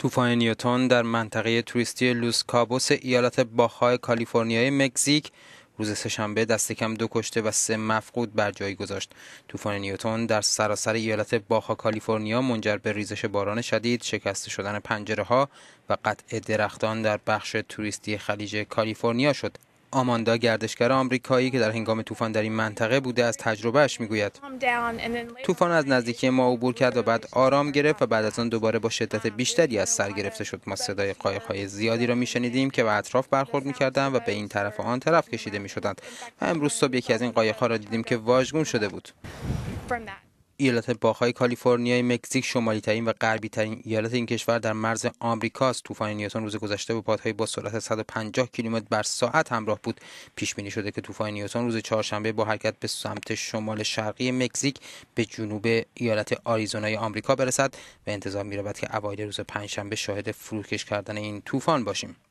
طوفان نیوتون در منطقه توریستی لوس کابوس ایالت باخای کالیفرنیای مکزیک روز سهشنبه دست کم دو کشته و سه مفقود بر جای گذاشت طوفان نیوتون در سراسر ایالت باخا کالیفرنیا منجر به ریزش باران شدید شکسته شدن پنجره ها و قطع درختان در بخش توریستی خلیج کالیفرنیا شد آماندا گردشگر آمریکایی که در هنگام طوفان در این منطقه بوده از تجربهش میگوید طوفان از نزدیکی ما عبور کرد و بعد آرام گرفت و بعد از آن دوباره با شدت بیشتری از سر گرفته شد ما صدای قایقهای زیادی را میشنیدیم که به اطراف برخورد میکردند و به این طرف و آن طرف کشیده میشدند و امروز صبح یکی از این قایقها را دیدیم که واژگون شده بود ایالت باخای کالیفرنیای مکزیک شمالی ترین و غربی ترین ایالت این کشور در مرز است. طوفان نیوتون روز گذشته به پادهای با سرعت 150 کیلومتر بر ساعت همراه بود پیش بینی شده که طوفان نیوتون روز چهارشنبه با حرکت به سمت شمال شرقی مکزیک به جنوب ایالت آریزونای آمریکا برسد و انتظار میرود که اوایل روز پنجشنبه شاهد فروکش کردن این طوفان باشیم